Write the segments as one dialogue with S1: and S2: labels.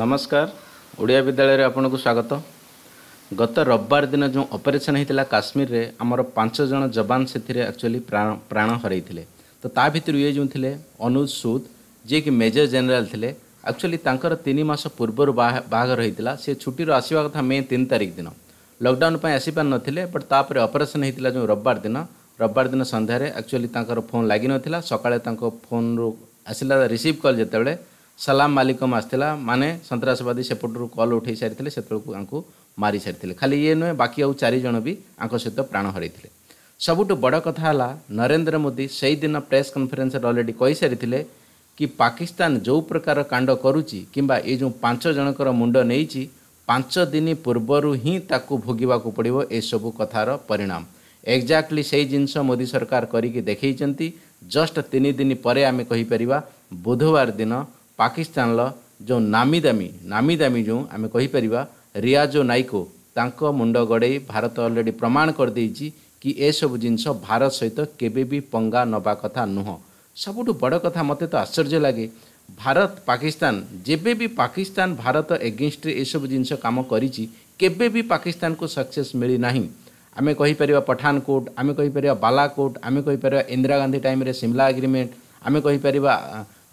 S1: ନମସ୍କାର ଓଡ଼ିଆ ବିଦ୍ୟାଳୟରେ ଆପଣଙ୍କୁ ସ୍ୱାଗତ ଗତ ରବିବାର ଦିନ ଯେଉଁ ଅପରେସନ୍ ହୋଇଥିଲା କାଶ୍ମୀରରେ ଆମର ପାଞ୍ଚ ଜଣ ଯବାନ ସେଥିରେ ଆକ୍ଚୁଆଲି ପ୍ରାଣ ପ୍ରାଣ ହରାଇଥିଲେ ତ ତା ଭିତରୁ ଇଏ ଯେଉଁ ଥିଲେ ଅନୁଜ ସୁଦ ଯିଏକି ମେଜର ଜେନେରାଲ ଥିଲେ ଆକ୍ଚୁଆଲି ତାଙ୍କର ତିନି ମାସ ପୂର୍ବରୁ ବାହାଘର ହୋଇଥିଲା ସେ ଛୁଟିରୁ ଆସିବା କଥା ମେ ତିନି ତାରିଖ ଦିନ ଲକଡାଉନ ପାଇଁ ଆସିପାରିନଥିଲେ ବଟ୍ ତାପରେ ଅପରେସନ୍ ହୋଇଥିଲା ଯେଉଁ ରବିବାର ଦିନ ରବିବାର ଦିନ ସନ୍ଧ୍ୟାରେ ଆକ୍ଚୁଆଲି ତାଙ୍କର ଫୋନ୍ ଲାଗିନଥିଲା ସକାଳେ ତାଙ୍କ ଫୋନ୍ରୁ ଆସିଲା ରିସିଭ୍ କଲ୍ ଯେତେବେଳେ ସାଲାମ ମାଲିକମ୍ ଆସିଥିଲା ମାନେ ସନ୍ତାସବାଦୀ ସେପଟରୁ କଲ୍ ଉଠାଇ ସାରିଥିଲେ ସେତେବେଳକୁ ତାଙ୍କୁ ମାରି ସାରିଥିଲେ ଖାଲି ଇଏ ନୁହେଁ ବାକି ଆଉ ଚାରି ଜଣ ବି ତାଙ୍କ ସହିତ ପ୍ରାଣ ହରାଇଥିଲେ ସବୁଠୁ ବଡ଼ କଥା ହେଲା ନରେନ୍ଦ୍ର ମୋଦି ସେହିଦିନ ପ୍ରେସ୍ କନ୍ଫରେନ୍ସରେ ଅଲରେଡ଼ି କହିସାରିଥିଲେ କି ପାକିସ୍ତାନ ଯେଉଁ ପ୍ରକାର କାଣ୍ଡ କରୁଛି କିମ୍ବା ଏ ଯେଉଁ ପାଞ୍ଚ ଜଣଙ୍କର ମୁଣ୍ଡ ନେଇଛି ପାଞ୍ଚ ଦିନ ପୂର୍ବରୁ ହିଁ ତାକୁ ଭୋଗିବାକୁ ପଡ଼ିବ ଏସବୁ କଥାର ପରିଣାମ ଏକ୍ଜାକ୍ଟଲି ସେଇ ଜିନିଷ ମୋଦି ସରକାର କରିକି ଦେଖାଇଛନ୍ତି ଜଷ୍ଟ ତିନି ଦିନ ପରେ ଆମେ କହିପାରିବା ବୁଧବାର ଦିନ ପାକିସ୍ତାନର ଯେଉଁ ନାମୀ ଦାମୀ ନାମୀ ଦାମୀ ଯେଉଁ ଆମେ କହିପାରିବା ରିୟାଜ୍ ଓ ନାଇକୋ ତାଙ୍କ ମୁଣ୍ଡ ଗଡ଼େଇ ଭାରତ ଅଲରେଡ଼ି ପ୍ରମାଣ କରିଦେଇଛି କି ଏସବୁ ଜିନିଷ ଭାରତ ସହିତ କେବେ ବି ପଙ୍ଗା ନେବା କଥା ନୁହଁ ସବୁଠୁ ବଡ଼ କଥା ମୋତେ ତ ଆଶ୍ଚର୍ଯ୍ୟ ଲାଗେ ଭାରତ ପାକିସ୍ତାନ ଯେବେ ବି ପାକିସ୍ତାନ ଭାରତ ଏଗେନଷ୍ଟରେ ଏସବୁ ଜିନିଷ କାମ କରିଛି କେବେ ବି ପାକିସ୍ତାନକୁ ସକ୍ସେସ୍ ମିଳିନାହିଁ ଆମେ କହିପାରିବା ପଠାନକୋଟ ଆମେ କହିପାରିବା ବାଲାକୋଟ ଆମେ କହିପାରିବା ଇନ୍ଦିରା ଗାନ୍ଧୀ ଟାଇମ୍ରେ ସିମଲା ଆଗ୍ରିମେଣ୍ଟ ଆମେ କହିପାରିବା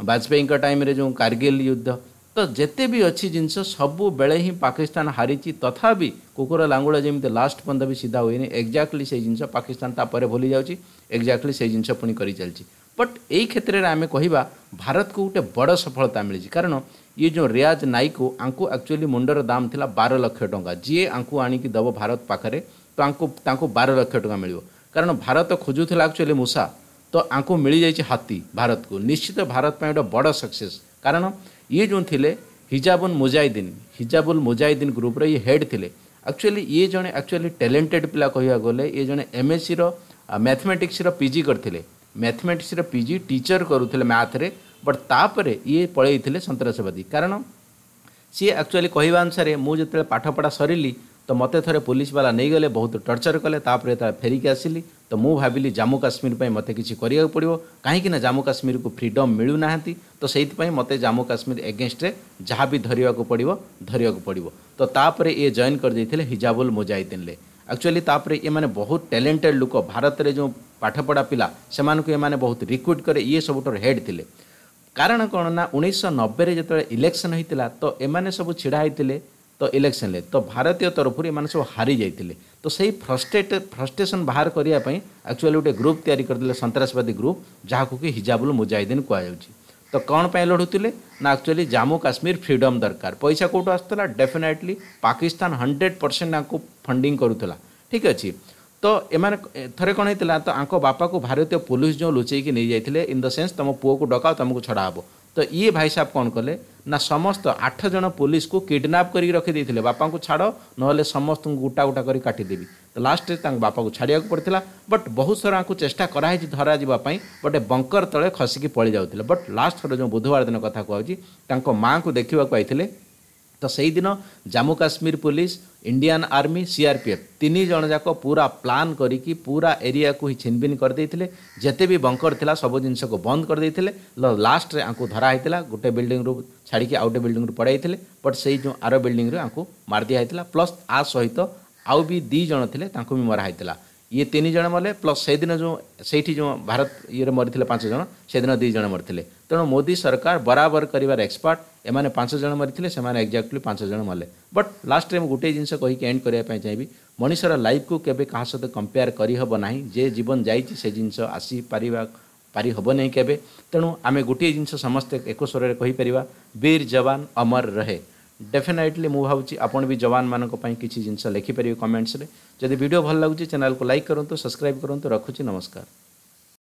S1: ବାଜପେୟୀଙ୍କ ଟାଇମ୍ରେ ଯେଉଁ କାର୍ଗିଲ ଯୁଦ୍ଧ ତ ଯେତେ ବି ଅଛି ଜିନିଷ ସବୁବେଳେ ହିଁ ପାକିସ୍ତାନ ହାରିଛି ତଥାପି କୁକୁର ଲାଙ୍ଗୁଳ ଯେମିତି ଲାଷ୍ଟ ପର୍ଯ୍ୟନ୍ତ ବି ସିଧା ହୁଏନି ଏକ୍ଜାକ୍ଟଲି ସେଇ ଜିନିଷ ପାକିସ୍ତାନ ତାପରେ ଭୁଲି ଯାଉଛି ଏକ୍ଜାକ୍ଟଲି ସେଇ ଜିନିଷ ପୁଣି କରିଚାଲିଛି ବଟ୍ ଏଇ କ୍ଷେତ୍ରରେ ଆମେ କହିବା ଭାରତକୁ ଗୋଟେ ବଡ଼ ସଫଳତା ମିଳିଛି କାରଣ ଇଏ ଯେଉଁ ରିୟାଜ ନାଇକୁ ଆଙ୍କୁ ଆକ୍ଚୁଆଲି ମୁଣ୍ଡର ଦାମ ଥିଲା ବାର ଲକ୍ଷ ଟଙ୍କା ଯିଏ ଆଙ୍କୁ ଆଣିକି ଦେବ ଭାରତ ପାଖରେ ତ ଆଙ୍କୁ ତାଙ୍କୁ ବାର ଲକ୍ଷ ଟଙ୍କା ମିଳିବ କାରଣ ଭାରତ ଖୋଜୁଥିଲା ଆକ୍ଚୁଆଲି ମୂଷା तो आंकु मिल जाइए हाथी भारत को निश्चित भारत गोटे बड़ सक्से कारण ये जो थे हिजाबुल मुजाहिदीन हिजाबुल मुजाहिदीन ग्रुप ये हेड थे एक्चुअली ये जड़े एक्चुअली टैलेंटेड पिला कह गले ये जड़े एमएससी मैथमेटिक्स पिजि करते मैथमेटिक्स पिजि टीचर करुले मैथ्रे बट तापर ये पलैते सन्सवादी कारण सी एक्चुअली कहवा अनुसार मुझे पाठपढ़ा सरली तो मत थे पुलिस बाला नहीं बहुत टर्चर कले फेरिकी आसली तो मुझे भाविली जम्मू काश्मीर पर मत कि पड़ो कहीं जम्मू काश्मीर को फ्रीडम मिलूना तो से मत जम्मू काश्मीर एगेस्ट जहाँ भी धरवाक पड़ो धरवाक पड़ो तो ये जॉन कर हिजाबुल मुजाहिदीन एक्चुअली तापर ये बहुत टैलेंटेड लुक भारत में जो पाठपढ़ा पिला से मैंने बहुत रिक्रुट करे ये सब हेड थे कारण कौन ना उन्नीस सौ नब्बे जो इलेक्शन होता तो ये सब ढाई तो इलेक्शन ले तो भारतीय तरफ इन सब हारी जाते तो से फ्रस्ट्रेट फ्रस्ट्रेसन बाहर करने आकचुआली गोटे ग्रुप तैयारी सन्तासवादी ग्रुप जहाँ को कि हिजाबुल मुजाहिदीन कह तो कौन पर लड़ूते ना आकचुअली जम्मू काश्मीर फ्रीडम दरकार पैसा कौट आसाला डेफिनेटली पाकिस्तान हंड्रेड परसेंट आपको फंडिंग करूला ठीक अच्छे तो ये थे कौन होता तो आपको बापा को भारतीय पुलिस जो लुचे नहीं जाइए इन द सेन्स तुम पुह को डका तुमक छड़ा हे तो ये भाई साहब कौन कले ନା ସମସ୍ତ ଆଠ ଜଣ ପୋଲିସକୁ କିଡ଼ନାପ୍ କରିକି ରଖିଦେଇଥିଲେ ବାପାଙ୍କୁ ଛାଡ଼ ନହେଲେ ସମସ୍ତଙ୍କୁ ଗୋଟା ଗୋଟା କରି କାଟିଦେବି ତ ଲାଷ୍ଟରେ ତାଙ୍କ ବାପାକୁ ଛାଡ଼ିବାକୁ ପଡ଼ିଥିଲା ବଟ୍ ବହୁତ ସାରା ଆଙ୍କୁ ଚେଷ୍ଟା କରାହେଇଛି ଧରାଯିବା ପାଇଁ ଗୋଟେ ବଙ୍କର ତଳେ ଖସିକି ପଳି ଯାଉଥିଲେ ବଟ୍ ଲାଷ୍ଟ ଥର ଯେଉଁ ବୁଧବାର ଦିନ କଥା କୁହାଯାଉଛି ତାଙ୍କ ମାଆଙ୍କୁ ଦେଖିବାକୁ ଆଇଥିଲେ তো সেইদিন Jammu Kashmir police Indian army CRPF ତିନି ଜଣ ଯାକ ପୁରା ପ୍ଲାନ୍ କରିକି ପୁରା ଏରିଆକୁ ହିଁ ଛିନବିନ୍ କରିଦେଇଥିଲେ ଯେତେ ବି ବଙ୍କର ଥିଲା ସବୁ ଜିନିଷକୁ ବନ୍ଦ କରିଦେଇଥିଲେ ଲାଷ୍ଟରେ ଆଙ୍କୁ ଧରା ହେଇଥିଲା ଗୋଟେ ବିଲ୍ଡିଂରୁ ଛାଡ଼ିକି ଆଉ ଗୋଟେ ବିଲ୍ଡିଂରୁ ପଡ଼ାଇଥିଲେ ବଟ୍ ସେଇ ଯେଉଁ ଆର ବିଲ୍ଡିଂରୁ ଆଙ୍କୁ ମାରିଦିଆ ହେଇଥିଲା ପ୍ଲସ୍ ଆ ସହିତ ଆଉ ବି ଦୁଇ ଜଣ ଥିଲେ ତାଙ୍କୁ ବି ମରା ହେଇଥିଲା ଇଏ ତିନି ଜଣ ମଲେ ପ୍ଲସ୍ ସେଦିନ ଯେଉଁ ସେଇଠି ଯେଉଁ ଭାରତ ଇଏରେ ମରିଥିଲେ ପାଞ୍ଚ ଜଣ ସେଦିନ ଦୁଇ ଜଣ ମରିଥିଲେ ତେଣୁ ମୋଦି ସରକାର ବରାବର କରିବାର ଏକ୍ସପର୍ଟ ଏମାନେ ପାଞ୍ଚ ଜଣ ମରିଥିଲେ ସେମାନେ ଏକ୍ଜାକ୍ଟଲି ପାଞ୍ଚ ଜଣ ମଲେ ବଟ୍ ଲାଷ୍ଟରେ ମୁଁ ଗୋଟିଏ ଜିନିଷ କହିକି ଏଣ୍ଡ କରିବା ପାଇଁ ଚାହିଁବି ମଣିଷର ଲାଇଫ୍କୁ କେବେ କାହା ସହିତ କମ୍ପେୟାର କରିହେବ ନାହିଁ ଯେ ଜୀବନ ଯାଇଛି ସେ ଜିନିଷ ଆସିପାରିବା ପାରିହେବ ନାହିଁ କେବେ ତେଣୁ ଆମେ ଗୋଟିଏ ଜିନିଷ ସମସ୍ତେ ଏକ ସ୍ୱରରେ କହିପାରିବା ବୀର ଯବାନ ଅମର ରହେ डेफिनेटली मुझे भावी आप जवान मान कि जिनस लिखिपर कमेंट्स जब भिड भल चैनल को लाइक करूँ सब्सक्राइब करूँ रखुच नमस्कार